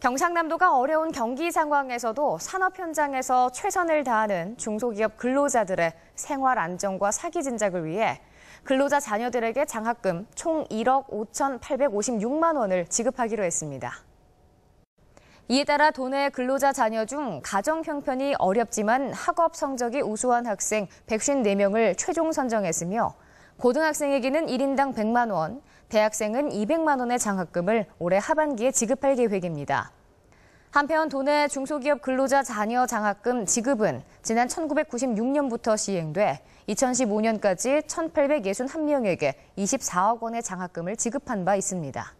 경상남도가 어려운 경기 상황에서도 산업 현장에서 최선을 다하는 중소기업 근로자들의 생활 안정과 사기 진작을 위해 근로자 자녀들에게 장학금 총 1억 5,856만 원을 지급하기로 했습니다. 이에 따라 도내 근로자 자녀 중 가정 형편이 어렵지만 학업 성적이 우수한 학생 154명을 최종 선정했으며 고등학생에게는 1인당 100만 원, 대학생은 200만 원의 장학금을 올해 하반기에 지급할 계획입니다. 한편 도내 중소기업 근로자 자녀 장학금 지급은 지난 1996년부터 시행돼 2015년까지 1,861명에게 24억 원의 장학금을 지급한 바 있습니다.